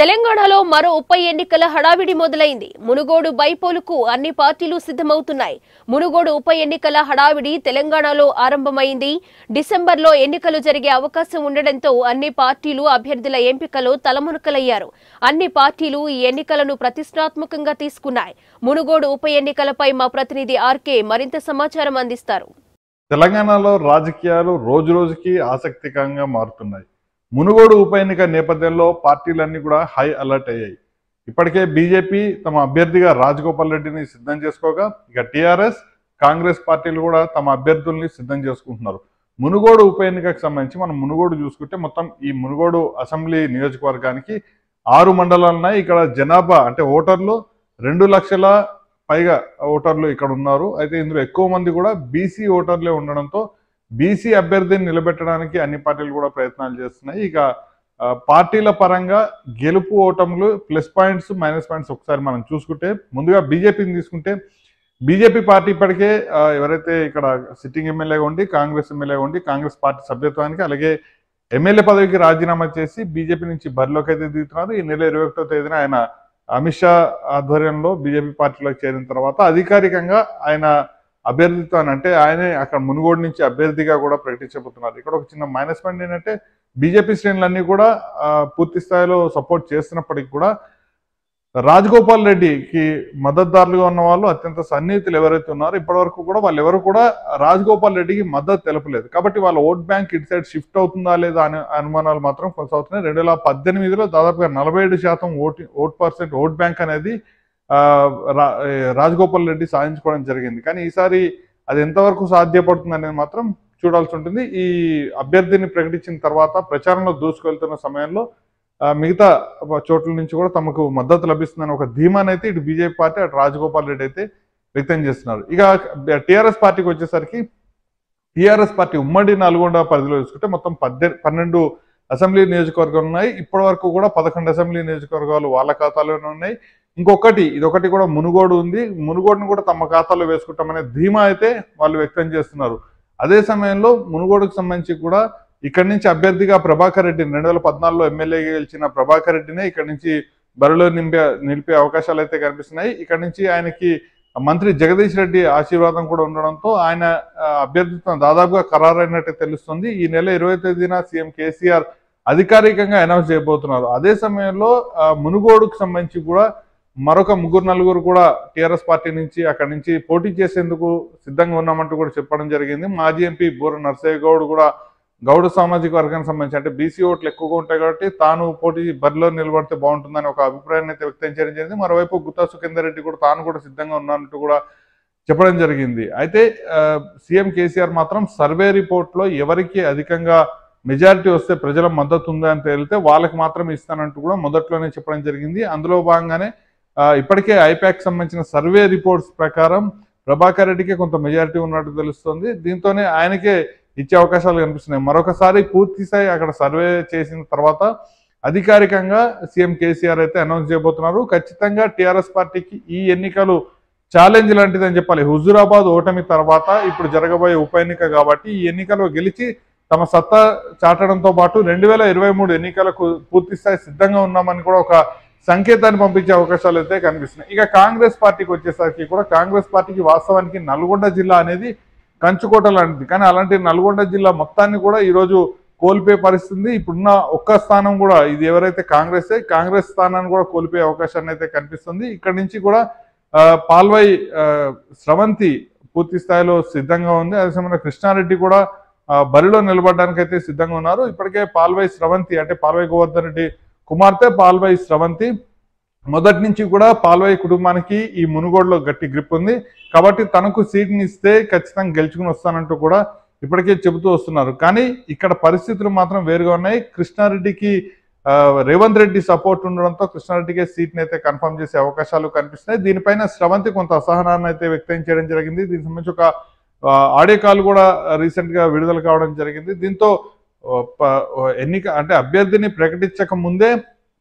తెలంగాణలో మరో ఉప ఎన్నికల హడావిడి మొదలైంది మునుగోడు బైపోలుకు అన్ని పార్టీలు సిద్ధమవుతున్నాయి మునుగోడు ఉప ఎన్నికల హడావిడి తెలంగాణలో ఆరంభమైంది డిసెంబర్లో ఎన్నికలు జరిగే అవకాశం ఉండడంతో అన్ని పార్టీలు అభ్యర్థుల ఎంపికలో తలమునకలయ్యారు అన్ని పార్టీలు ఈ ఎన్నికలను ప్రతిష్టాత్మకంగా తీసుకున్నాయి మునుగోడు ఉప ఎన్నికలపై మా ప్రతినిధి ఆర్కే మరింత సమాచారం అందిస్తారు తెలంగాణలో రాజకీయాలు రోజురోజుకి ఆసక్తికరంగా మారుతున్నాయి మునుగోడు ఉప ఎన్నిక నేపథ్యంలో పార్టీలన్నీ కూడా హై అలర్ట్ అయ్యాయి ఇప్పటికే బీజేపీ తమ అభ్యర్థిగా రాజగోపాల్ రెడ్డిని సిద్ధం చేసుకోగా ఇక టీఆర్ఎస్ కాంగ్రెస్ పార్టీలు కూడా తమ అభ్యర్థుల్ని సిద్ధం చేసుకుంటున్నారు మునుగోడు ఉప ఎన్నికకు సంబంధించి మనం మునుగోడు చూసుకుంటే మొత్తం ఈ మునుగోడు అసెంబ్లీ నియోజకవర్గానికి ఆరు మండలాలు ఉన్నాయి ఇక్కడ జనాభా అంటే ఓటర్లు రెండు లక్షల పైగా ఓటర్లు ఇక్కడ ఉన్నారు అయితే ఇందులో ఎక్కువ మంది కూడా బీసీ ఓటర్లే ఉండడంతో బీసీ అభ్యర్థిని నిలబెట్టడానికి అన్ని పార్టీలు కూడా ప్రయత్నాలు చేస్తున్నాయి ఇక పార్టీల పరంగా గెలుపు ఓటములు ప్లస్ పాయింట్స్ మైనస్ పాయింట్స్ ఒకసారి మనం చూసుకుంటే ముందుగా బీజేపీని తీసుకుంటే బీజేపీ పార్టీ ఇప్పటికే ఎవరైతే ఇక్కడ సిట్టింగ్ ఎమ్మెల్యేగా ఉండి కాంగ్రెస్ ఎమ్మెల్యేగా ఉండి కాంగ్రెస్ పార్టీ సభ్యత్వానికి అలాగే ఎమ్మెల్యే పదవికి రాజీనామా చేసి బీజేపీ నుంచి బరిలోకి అయితే దిగుతున్నారు ఈ నెల ఇరవై ఒకటో తేదీన ఆయన అమిత్ షా ఆధ్వర్యంలో బీజేపీ పార్టీలోకి చేరిన తర్వాత అధికారికంగా ఆయన అభ్యర్థితో అని అంటే ఆయనే అక్కడ మునుగోడు నుంచి అభ్యర్థిగా కూడా ప్రకటించబోతున్నారు ఇక్కడ ఒక చిన్న మైనస్ పాయింట్ ఏంటంటే బీజేపీ శ్రేణులన్నీ కూడా పూర్తి స్థాయిలో సపోర్ట్ చేస్తున్నప్పటికీ కూడా రాజగోపాల్ రెడ్డికి మద్దతుదారులుగా ఉన్న వాళ్ళు అత్యంత సన్నిహితులు ఎవరైతే ఉన్నారో ఇప్పటివరకు కూడా వాళ్ళు ఎవరు కూడా రాజగోపాల్ రెడ్డికి మద్దతు తెలపలేదు కాబట్టి వాళ్ళ ఓట్ బ్యాంక్ ఇటు సైడ్ షిఫ్ట్ అవుతుందా లేదా అనే అనుమానాలు మాత్రం కొనసాగుతున్నాయి రెండు వేల పద్దెనిమిదిలో దాదాపుగా నలభై ఏడు శాతం vote vote percent vote bank అనేది రాజగోపాల్ రెడ్డి సాధించుకోవడం జరిగింది కానీ ఈసారి అది ఎంతవరకు సాధ్యపడుతుంది అనేది మాత్రం చూడాల్సి ఉంటుంది ఈ అభ్యర్థిని ప్రకటించిన తర్వాత ప్రచారంలో దూసుకెళ్తున్న సమయంలో మిగతా చోట్ల నుంచి కూడా తమకు మద్దతు లభిస్తుందని ఒక ధీమానైతే ఇటు బీజేపీ పార్టీ అటు రాజగోపాల్ రెడ్డి అయితే వ్యక్తం చేస్తున్నారు ఇక టీఆర్ఎస్ పార్టీకి వచ్చేసరికి టీఆర్ఎస్ పార్టీ ఉమ్మడి నల్గొండ పరిధిలో చూసుకుంటే మొత్తం పద్దె పన్నెండు అసెంబ్లీ నియోజకవర్గాలు ఉన్నాయి ఇప్పటి వరకు కూడా పదకొండు అసెంబ్లీ నియోజకవర్గాలు వాళ్ళ ఖాతాలోనే ఉన్నాయి ఇంకొకటి ఇదొకటి కూడా మునుగోడు ఉంది మునుగోడును కూడా తమ ఖాతాలో వేసుకుంటామనే ధీమా అయితే వాళ్ళు వ్యక్తం చేస్తున్నారు అదే సమయంలో మునుగోడుకు సంబంధించి కూడా ఇక్కడి నుంచి అభ్యర్థిగా ప్రభాకర్ రెడ్డిని రెండు వేల పద్నాలుగులో ఎమ్మెల్యేగా గెలిచిన ప్రభాకర్ రెడ్డినే ఇక్కడి నుంచి బరిలో నింపే నిలిపే అవకాశాలు అయితే కనిపిస్తున్నాయి ఇక్కడ నుంచి ఆయనకి మంత్రి జగదీష్ రెడ్డి ఆశీర్వాదం కూడా ఉండడంతో ఆయన అభ్యర్థిత్వం దాదాపుగా ఖరారైనట్టు తెలుస్తుంది ఈ నెల ఇరవై తేదీన సీఎం కేసీఆర్ అధికారికంగా అనౌన్స్ చేయబోతున్నారు అదే సమయంలో మునుగోడుకు సంబంధించి కూడా మరొక ముగ్గురు నలుగురు కూడా టీఆర్ఎస్ పార్టీ నుంచి అక్కడి నుంచి పోటీ చేసేందుకు సిద్ధంగా ఉన్నామంటూ కూడా చెప్పడం జరిగింది మాజీ ఎంపీ బూర నర్సయ్య గౌడ్ కూడా గౌడ సామాజిక వర్గానికి సంబంధించి అంటే బీసీ ఓట్లు ఎక్కువగా ఉంటాయి కాబట్టి తాను పోటీ బరిలో నిలబడితే బాగుంటుందని ఒక అభిప్రాయాన్ని అయితే వ్యక్తం చేయడం జరిగింది మరోవైపు గుత్తా సుఖేందర్ రెడ్డి కూడా తాను కూడా సిద్ధంగా ఉన్నట్టు కూడా చెప్పడం జరిగింది అయితే సీఎం కేసీఆర్ మాత్రం సర్వే రిపోర్ట్లో ఎవరికి అధికంగా మెజారిటీ వస్తే ప్రజల మద్దతు ఉందా అని తేలితే వాళ్ళకి మాత్రమే ఇస్తానంటూ కూడా మొదట్లోనే చెప్పడం జరిగింది అందులో భాగంగానే ఇప్పటికే ఐపాక్ సంబంధించిన సర్వే రిపోర్ట్స్ ప్రకారం ప్రభాకర్ రెడ్డికి కొంత మెజారిటీ ఉన్నట్టు తెలుస్తుంది దీంతోనే ఆయనకే ఇచ్చే అవకాశాలు కనిపిస్తున్నాయి మరొకసారి పూర్తి స్థాయి అక్కడ సర్వే చేసిన తర్వాత అధికారికంగా సీఎం కేసీఆర్ అయితే అనౌన్స్ చేయబోతున్నారు ఖచ్చితంగా టీఆర్ఎస్ పార్టీకి ఈ ఎన్నికలు ఛాలెంజ్ అని చెప్పాలి హుజూరాబాద్ ఓటమి తర్వాత ఇప్పుడు జరగబోయే ఉప ఎన్నిక కాబట్టి ఈ ఎన్నికలు గెలిచి తమ సత్తా చాటడంతో పాటు రెండు ఎన్నికలకు పూర్తిస్థాయి సిద్ధంగా ఉన్నామని కూడా ఒక సంకేతాన్ని పంపించే అవకాశాలు అయితే కనిపిస్తున్నాయి ఇక కాంగ్రెస్ పార్టీకి వచ్చేసరికి కూడా కాంగ్రెస్ పార్టీకి వాస్తవానికి నల్గొండ జిల్లా అనేది కంచుకోట లాంటిది కానీ అలాంటి నల్గొండ జిల్లా మొత్తాన్ని కూడా ఈరోజు కోల్పోయే పరిస్థితి ఇప్పుడున్న ఒక్క స్థానం కూడా ఇది ఎవరైతే కాంగ్రెస్ కాంగ్రెస్ స్థానాన్ని కూడా కోల్పోయే అవకాశాన్ని అయితే కనిపిస్తుంది ఇక్కడ నుంచి కూడా పాల్వై స్రవంతి పూర్తి స్థాయిలో సిద్ధంగా ఉంది అదే సమయంలో కృష్ణారెడ్డి కూడా బరిలో అయితే సిద్ధంగా ఉన్నారు ఇప్పటికే పాల్వై స్రవంతి అంటే పాల్వై గోవర్ధన్ రెడ్డి కుమార్తె పాల్వాయి స్రవంతి మొదటి నుంచి కూడా పాల్వాయి కుటుంబానికి ఈ మునుగోడులో గట్టి గ్రిప్ ఉంది కాబట్టి తనకు సీట్ని ఇస్తే ఖచ్చితంగా గెలుచుకుని వస్తానంటూ కూడా ఇప్పటికే చెబుతూ వస్తున్నారు కానీ ఇక్కడ పరిస్థితులు మాత్రం వేరుగా ఉన్నాయి కృష్ణారెడ్డికి రేవంత్ రెడ్డి సపోర్ట్ ఉండడంతో కృష్ణారెడ్డికే సీట్ని అయితే కన్ఫర్మ్ చేసే అవకాశాలు కనిపిస్తున్నాయి దీనిపైన స్రవంతి కొంత అసహనాన్ని అయితే వ్యక్తం చేయడం జరిగింది దీనికి సంబంధించి ఒక ఆడియో కాల్ కూడా రీసెంట్గా విడుదల కావడం జరిగింది దీంతో ఎన్నిక అంటే అభ్యర్థిని ప్రకటించక ముందే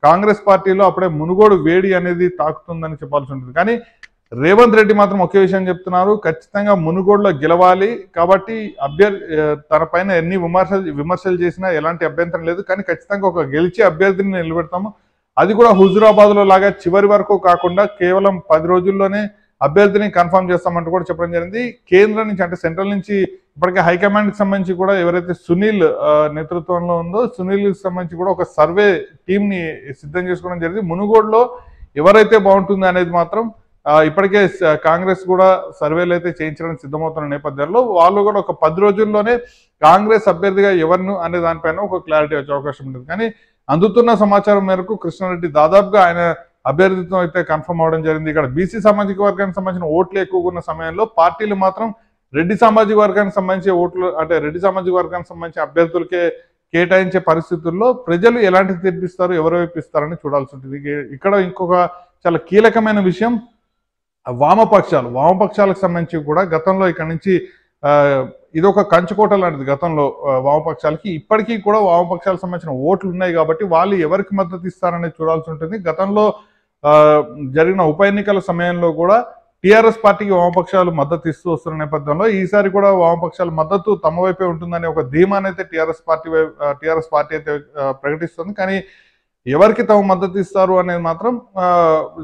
కాంగ్రెస్ పార్టీలో అప్పుడే మునుగోడు వేడి అనేది తాకుతుందని చెప్పాల్సి ఉంటుంది కానీ రేవంత్ రెడ్డి మాత్రం ఒకే విషయం చెప్తున్నారు ఖచ్చితంగా మునుగోడులో గెలవాలి కాబట్టి అభ్యర్ తన పైన ఎన్ని విమర్శలు విమర్శలు చేసినా ఎలాంటి అభ్యంతరం లేదు కానీ ఖచ్చితంగా ఒక గెలిచి అభ్యర్థిని నిలబెడతాము అది కూడా హుజురాబాద్లో లాగా చివరి వరకు కాకుండా కేవలం పది రోజుల్లోనే అభ్యర్థిని కన్ఫర్మ్ చేస్తామంటూ కూడా చెప్పడం జరిగింది కేంద్రం నుంచి అంటే సెంట్రల్ నుంచి ఇప్పటికే హైకమాండ్కి సంబంధించి కూడా ఎవరైతే సునీల్ నేతృత్వంలో ఉందో సునీల్కి సంబంధించి కూడా ఒక సర్వే టీంని సిద్ధం చేసుకోవడం జరిగింది మునుగోడులో ఎవరైతే బాగుంటుంది అనేది మాత్రం ఇప్పటికే కాంగ్రెస్ కూడా సర్వేలు అయితే చేయించడానికి సిద్ధమవుతున్న నేపథ్యంలో వాళ్ళు కూడా ఒక పది రోజుల్లోనే కాంగ్రెస్ అభ్యర్థిగా ఎవరు అనే దానిపైన ఒక క్లారిటీ వచ్చే అవకాశం ఉంటుంది కానీ అందుతున్న సమాచారం మేరకు కృష్ణారెడ్డి దాదాపుగా ఆయన అభ్యర్థిత్వం అయితే కన్ఫర్మ్ అవడం జరిగింది ఇక్కడ బీసీ సామాజిక వర్గానికి సంబంధించిన ఓట్లు ఎక్కువగా ఉన్న సమయంలో పార్టీలు మాత్రం రెడ్డి సామాజిక వర్గానికి సంబంధించి ఓట్లు అంటే రెడ్డి సామాజిక వర్గానికి సంబంధించి అభ్యర్థులకే కేటాయించే పరిస్థితుల్లో ప్రజలు ఎలాంటి తీర్పిస్తారు ఎవరు ఇస్తారని చూడాల్సి ఉంటుంది ఇక్కడ ఇంకొక చాలా కీలకమైన విషయం వామపక్షాలు వామపక్షాలకు సంబంధించి కూడా గతంలో ఇక్కడ నుంచి ఇది ఒక కంచుకోట లాంటిది గతంలో వామపక్షాలకి ఇప్పటికీ కూడా వామపక్షాలకు సంబంధించిన ఓట్లు ఉన్నాయి కాబట్టి వాళ్ళు ఎవరికి మద్దతు ఇస్తారనేది చూడాల్సి ఉంటుంది గతంలో జరిగిన ఉప ఎన్నికల సమయంలో కూడా టీఆర్ఎస్ పార్టీకి వామపక్షాలు మద్దతు ఇస్తూ వస్తున్న నేపథ్యంలో ఈసారి కూడా వామపక్షాల మద్దతు తమ వైపే ఉంటుందని ఒక ధీమానైతే టీఆర్ఎస్ పార్టీ టీఆర్ఎస్ పార్టీ అయితే ప్రకటిస్తుంది కానీ ఎవరికి తమ మద్దతు ఇస్తారు అనేది మాత్రం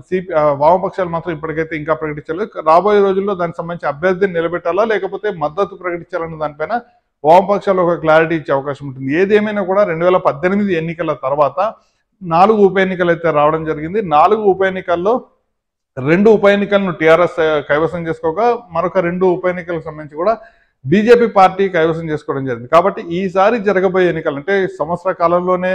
సిపి వామపక్షాలు మాత్రం ఇప్పటికైతే ఇంకా ప్రకటించలేదు రాబోయే రోజుల్లో దానికి సంబంధించి అభ్యర్థిని నిలబెట్టాలా లేకపోతే మద్దతు ప్రకటించాలన్న దానిపైన వామపక్షాలు ఒక క్లారిటీ ఇచ్చే అవకాశం ఉంటుంది ఏది ఏమైనా కూడా రెండు ఎన్నికల తర్వాత నాలుగు ఉప ఎన్నికలు అయితే రావడం జరిగింది నాలుగు ఉప ఎన్నికల్లో రెండు ఉప ఎన్నికలను టీఆర్ఎస్ కైవసం చేసుకోక మరొక రెండు ఉప ఎన్నికలకు సంబంధించి కూడా బీజేపీ పార్టీ కైవసం చేసుకోవడం జరిగింది కాబట్టి ఈసారి జరగబోయే ఎన్నికలు అంటే సంవత్సర కాలంలోనే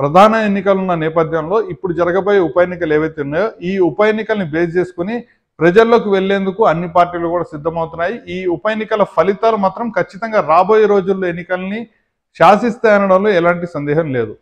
ప్రధాన ఎన్నికలున్న నేపథ్యంలో ఇప్పుడు జరగబోయే ఉప ఎన్నికలు ఏవైతే ఉన్నాయో ఈ ఉప ఎన్నికల్ని బేస్ చేసుకుని ప్రజల్లోకి వెళ్లేందుకు అన్ని పార్టీలు కూడా సిద్ధమవుతున్నాయి ఈ ఉప ఎన్నికల ఫలితాలు మాత్రం ఖచ్చితంగా రాబోయే రోజుల్లో ఎన్నికల్ని శాసిస్తాయనడంలో ఎలాంటి సందేహం లేదు